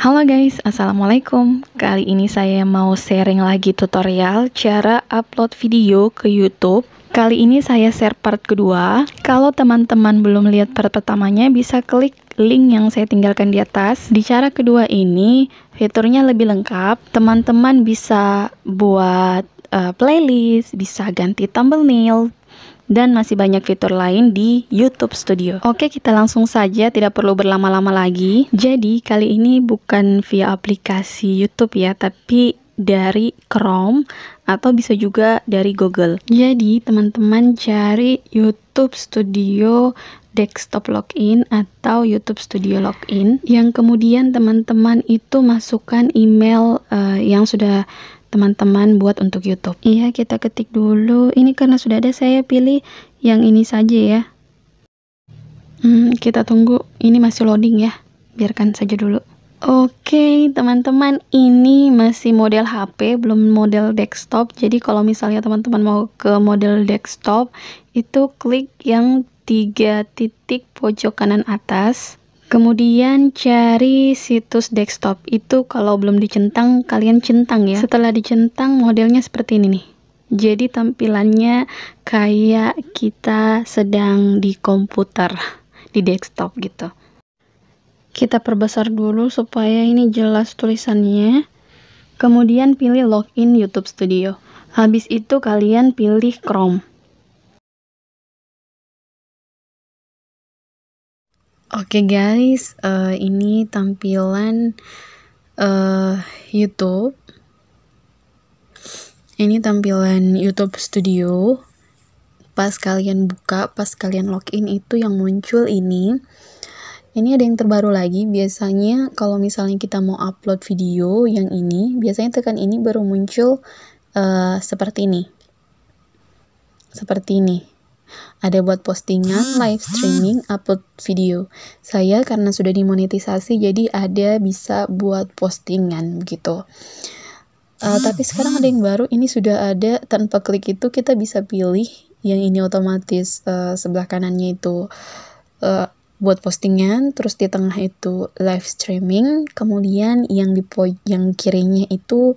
Halo guys, Assalamualaikum Kali ini saya mau sharing lagi tutorial cara upload video ke Youtube Kali ini saya share part kedua Kalau teman-teman belum lihat part pertamanya bisa klik link yang saya tinggalkan di atas Di cara kedua ini fiturnya lebih lengkap Teman-teman bisa buat uh, playlist, bisa ganti thumbnail, dan masih banyak fitur lain di YouTube Studio. Oke, kita langsung saja, tidak perlu berlama-lama lagi. Jadi, kali ini bukan via aplikasi YouTube ya, tapi dari Chrome atau bisa juga dari Google. Jadi, teman-teman cari YouTube Studio desktop login atau YouTube Studio login yang kemudian teman-teman itu masukkan email uh, yang sudah teman-teman buat untuk YouTube. Iya, kita ketik dulu. Ini karena sudah ada saya pilih yang ini saja ya. Hmm, kita tunggu. Ini masih loading ya. Biarkan saja dulu. Oke, okay, teman-teman, ini masih model HP, belum model desktop. Jadi kalau misalnya teman-teman mau ke model desktop, itu klik yang tiga titik pojok kanan atas. Kemudian cari situs desktop. Itu kalau belum dicentang, kalian centang ya. Setelah dicentang, modelnya seperti ini nih. Jadi tampilannya kayak kita sedang di komputer, di desktop gitu. Kita perbesar dulu supaya ini jelas tulisannya. Kemudian pilih login YouTube Studio. Habis itu kalian pilih Chrome. Oke okay guys, uh, ini tampilan uh, YouTube. Ini tampilan YouTube Studio. Pas kalian buka, pas kalian login itu yang muncul ini. Ini ada yang terbaru lagi. Biasanya kalau misalnya kita mau upload video yang ini, biasanya tekan ini baru muncul uh, seperti ini. Seperti ini. Ada buat postingan, hmm. live streaming, upload video. Saya karena sudah dimonetisasi jadi ada bisa buat postingan gitu. Uh, tapi sekarang ada yang baru, ini sudah ada tanpa klik itu kita bisa pilih yang ini otomatis uh, sebelah kanannya itu uh, buat postingan, terus di tengah itu live streaming, kemudian yang di yang kirinya itu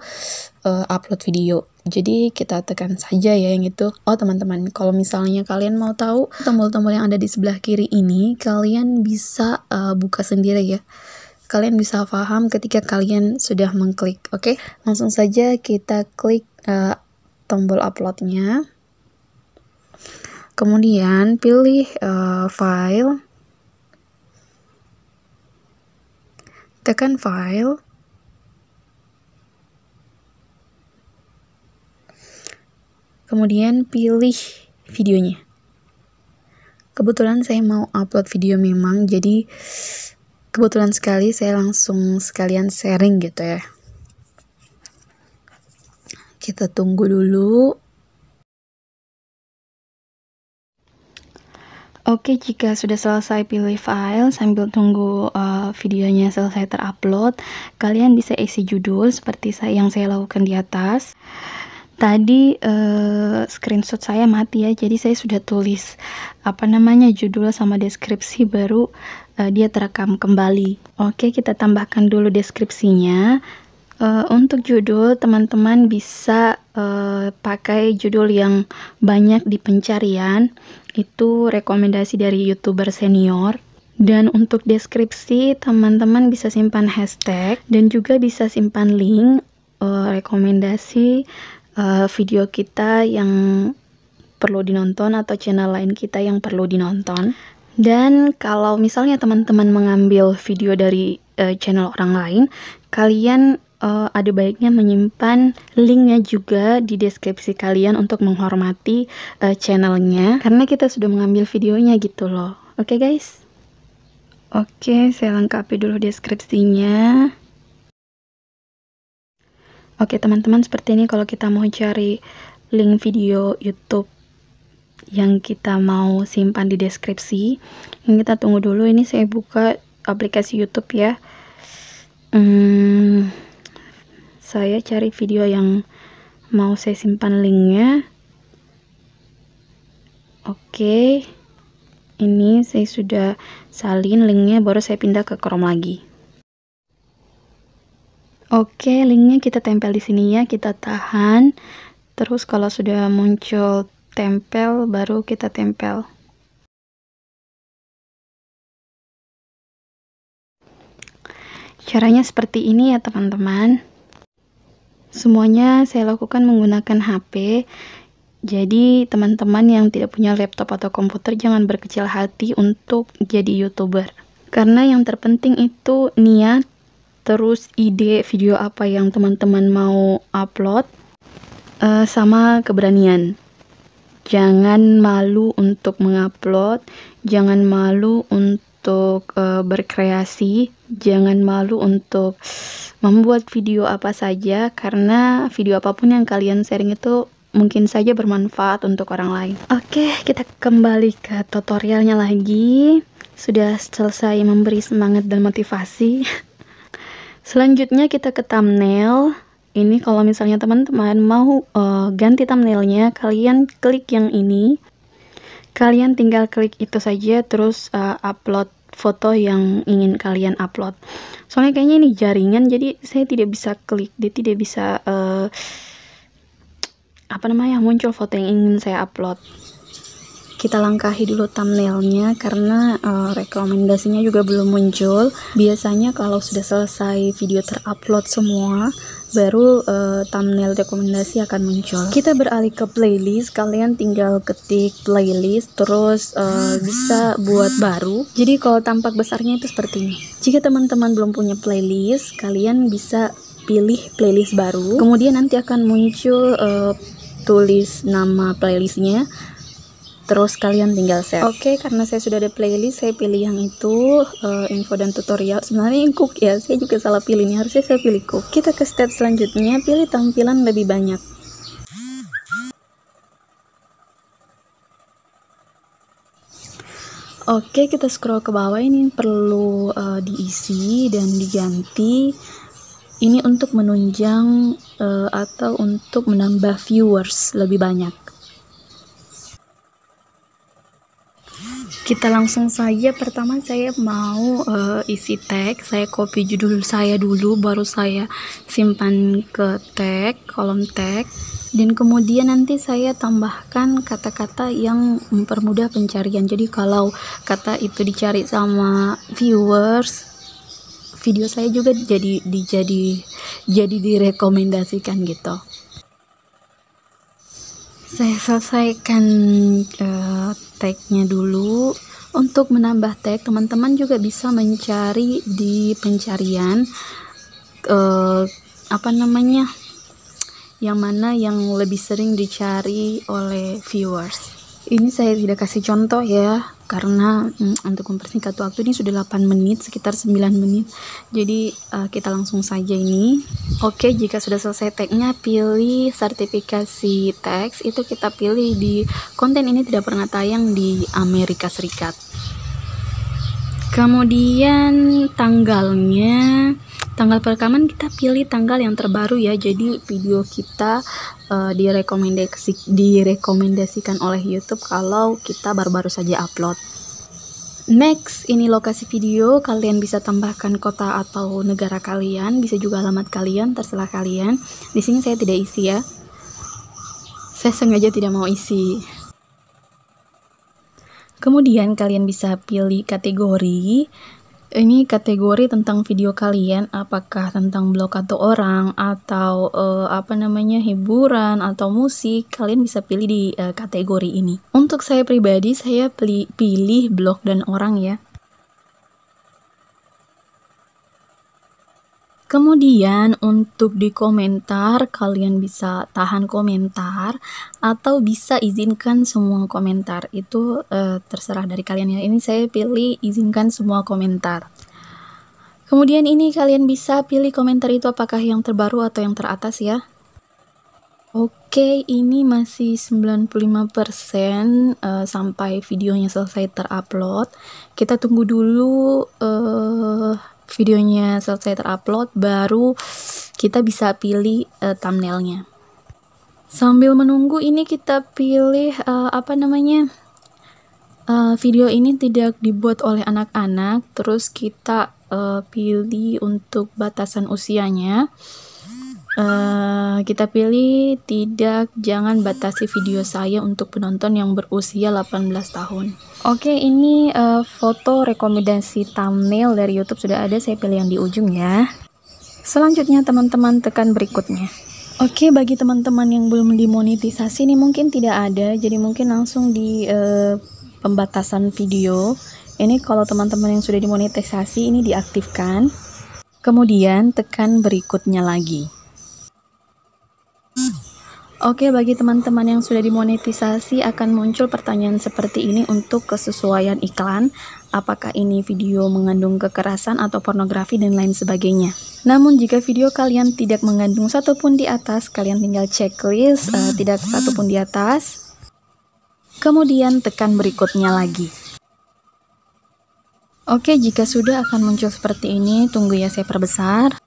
uh, upload video. Jadi kita tekan saja ya yang itu. Oh teman-teman, kalau misalnya kalian mau tahu tombol-tombol yang ada di sebelah kiri ini, kalian bisa uh, buka sendiri ya. Kalian bisa paham ketika kalian sudah mengklik, oke? Okay? Langsung saja kita klik uh, tombol uploadnya. Kemudian pilih uh, file, tekan file, kemudian pilih videonya. Kebetulan saya mau upload video memang, jadi kebetulan sekali saya langsung sekalian sharing gitu ya. Kita tunggu dulu. Oke, jika sudah selesai pilih file sambil tunggu uh, videonya selesai terupload, kalian bisa isi judul seperti yang saya lakukan di atas tadi uh, screenshot saya mati ya jadi saya sudah tulis apa namanya judul sama deskripsi baru uh, dia terekam kembali oke kita tambahkan dulu deskripsinya uh, untuk judul teman-teman bisa uh, pakai judul yang banyak di pencarian itu rekomendasi dari youtuber senior dan untuk deskripsi teman-teman bisa simpan hashtag dan juga bisa simpan link uh, rekomendasi uh, video kita yang perlu dinonton atau channel lain kita yang perlu dinonton. Dan kalau misalnya teman-teman mengambil video dari uh, channel orang lain, kalian uh, ada baiknya menyimpan linknya juga di deskripsi kalian untuk menghormati uh, channelnya karena kita sudah mengambil videonya gitu loh oke okay, guys oke okay, saya lengkapi dulu deskripsinya Oke teman-teman seperti ini kalau kita mau cari link video YouTube yang kita mau simpan di deskripsi. Ini kita tunggu dulu. Ini saya buka aplikasi YouTube ya. Hmm, saya cari video yang mau saya simpan linknya. Oke, ini saya sudah salin linknya, baru saya pindah ke Chrome lagi. Oke, linknya kita tempel di sini ya, kita tahan. Terus kalau sudah muncul tempel, baru kita tempel. Caranya seperti ini ya teman-teman. Semuanya saya lakukan menggunakan HP. Jadi teman-teman yang tidak punya laptop atau komputer jangan berkecil hati untuk jadi youtuber. Karena yang terpenting itu niat terus ide video apa yang teman-teman mau upload, uh, sama keberanian. Jangan malu untuk mengupload, jangan malu untuk uh, berkreasi, jangan malu untuk membuat video apa saja, karena video apapun yang kalian sharing itu mungkin saja bermanfaat untuk orang lain. Oke, kita kembali ke tutorialnya lagi. Sudah selesai memberi semangat dan motivasi. Selanjutnya kita ke thumbnail. Ini kalau misalnya teman-teman mau uh, ganti thumbnailnya, kalian klik yang ini. Kalian tinggal klik itu saja, terus uh, upload foto yang ingin kalian upload. Soalnya kayaknya ini jaringan, jadi saya tidak bisa klik, dia tidak bisa uh, apa namanya muncul foto yang ingin saya upload kita langkahi dulu thumbnailnya karena uh, rekomendasinya juga belum muncul biasanya kalau sudah selesai video terupload semua baru uh, thumbnail rekomendasi akan muncul kita beralih ke playlist kalian tinggal ketik playlist terus uh, bisa buat baru jadi kalau tampak besarnya itu seperti ini jika teman-teman belum punya playlist kalian bisa pilih playlist baru kemudian nanti akan muncul uh, tulis nama playlistnya terus kalian tinggal share oke okay, karena saya sudah ada playlist saya pilih yang itu uh, info dan tutorial sebenarnya yang cook ya saya juga salah pilih ini harusnya saya pilih cook kita ke step selanjutnya pilih tampilan lebih banyak Oke, okay, kita scroll ke bawah ini perlu uh, diisi dan diganti. Ini untuk menunjang uh, atau untuk menambah viewers lebih banyak. kita langsung saja pertama saya mau uh, isi tag saya copy judul saya dulu baru saya simpan ke tag kolom tag dan kemudian nanti saya tambahkan kata-kata yang mempermudah pencarian jadi kalau kata itu dicari sama viewers video saya juga jadi dijadi jadi direkomendasikan gitu saya selesaikan uh, tagnya dulu untuk menambah tag teman-teman juga bisa mencari di pencarian uh, apa namanya yang mana yang lebih sering dicari oleh viewers ini saya tidak kasih contoh ya karena hmm, untuk mempersingkat waktu ini sudah 8 menit sekitar 9 menit jadi uh, kita langsung saja ini oke okay, jika sudah selesai tagnya pilih sertifikasi teks itu kita pilih di konten ini tidak pernah tayang di Amerika Serikat kemudian tanggalnya Tanggal perekaman kita pilih tanggal yang terbaru ya. Jadi video kita uh, eh, direkomendasi direkomendasikan oleh YouTube kalau kita baru-baru saja upload. Next, ini lokasi video. Kalian bisa tambahkan kota atau negara kalian, bisa juga alamat kalian, terserah kalian. Di sini saya tidak isi ya. Saya sengaja tidak mau isi. Kemudian kalian bisa pilih kategori ini kategori tentang video kalian apakah tentang blog atau orang atau uh, apa namanya hiburan atau musik kalian bisa pilih di uh, kategori ini untuk saya pribadi saya pilih blog dan orang ya Kemudian untuk di komentar kalian bisa tahan komentar atau bisa izinkan semua komentar. Itu eh, terserah dari kalian ya. Ini saya pilih izinkan semua komentar. Kemudian ini kalian bisa pilih komentar itu apakah yang terbaru atau yang teratas ya. Oke, ini masih 95% uh, eh, sampai videonya selesai terupload. Kita tunggu dulu uh, videonya selesai terupload baru kita bisa pilih uh, thumbnailnya sambil menunggu ini kita pilih uh, apa namanya uh, video ini tidak dibuat oleh anak-anak terus kita uh, pilih untuk batasan usianya Uh, kita pilih tidak jangan batasi video saya untuk penonton yang berusia 18 tahun. Oke, okay, ini uh, foto rekomendasi thumbnail dari YouTube sudah ada, saya pilih yang di ujung ya. Selanjutnya teman-teman tekan berikutnya. Oke, okay, bagi teman-teman yang belum dimonetisasi ini mungkin tidak ada, jadi mungkin langsung di uh, pembatasan video. Ini kalau teman-teman yang sudah dimonetisasi ini diaktifkan. Kemudian tekan berikutnya lagi. Oke, bagi teman-teman yang sudah dimonetisasi akan muncul pertanyaan seperti ini untuk kesesuaian iklan, apakah ini video mengandung kekerasan atau pornografi dan lain sebagainya. Namun jika video kalian tidak mengandung satupun di atas, kalian tinggal checklist uh, tidak satupun di atas. Kemudian tekan berikutnya lagi. Oke, jika sudah akan muncul seperti ini, tunggu ya saya perbesar.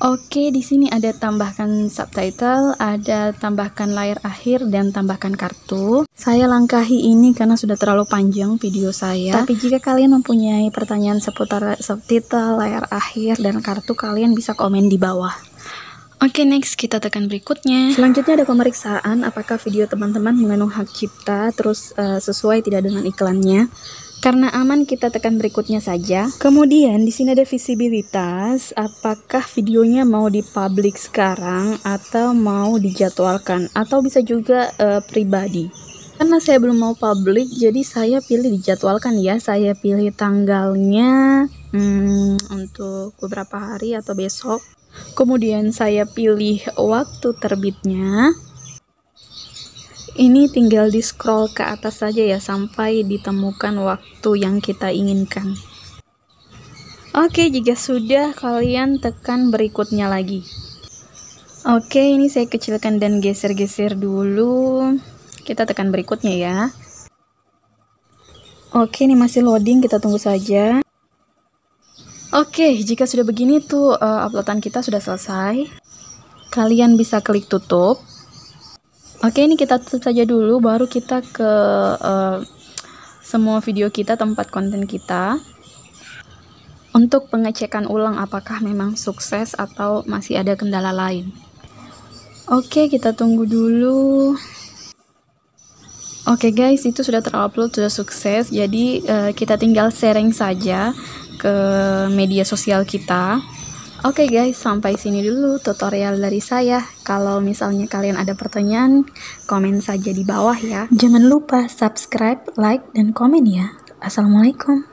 Oke, di sini ada tambahkan subtitle, ada tambahkan layar akhir, dan tambahkan kartu. Saya langkahi ini karena sudah terlalu panjang video saya. Tapi jika kalian mempunyai pertanyaan seputar subtitle, layar akhir, dan kartu, kalian bisa komen di bawah. Oke, next kita tekan berikutnya. Selanjutnya ada pemeriksaan apakah video teman-teman mengandung hak cipta terus uh, sesuai tidak dengan iklannya. Karena aman kita tekan berikutnya saja. Kemudian di sini ada visibilitas, apakah videonya mau dipublik sekarang atau mau dijadwalkan atau bisa juga uh, pribadi. Karena saya belum mau publik, jadi saya pilih dijadwalkan ya. Saya pilih tanggalnya hmm, untuk beberapa hari atau besok. Kemudian saya pilih waktu terbitnya ini tinggal di scroll ke atas saja ya sampai ditemukan waktu yang kita inginkan oke jika sudah kalian tekan berikutnya lagi oke ini saya kecilkan dan geser-geser dulu kita tekan berikutnya ya oke ini masih loading kita tunggu saja oke jika sudah begini tuh uh, uploadan kita sudah selesai kalian bisa klik tutup Oke, ini kita tutup saja dulu baru kita ke uh, semua video kita tempat konten kita. Untuk pengecekan ulang apakah memang sukses atau masih ada kendala lain. Oke, kita tunggu dulu. Oke guys, itu sudah terupload, sudah sukses. Jadi uh, kita tinggal sharing saja ke media sosial kita. Oke okay guys, sampai sini dulu tutorial dari saya. Kalau misalnya kalian ada pertanyaan, komen saja di bawah ya. Jangan lupa subscribe, like, dan komen ya. Assalamualaikum.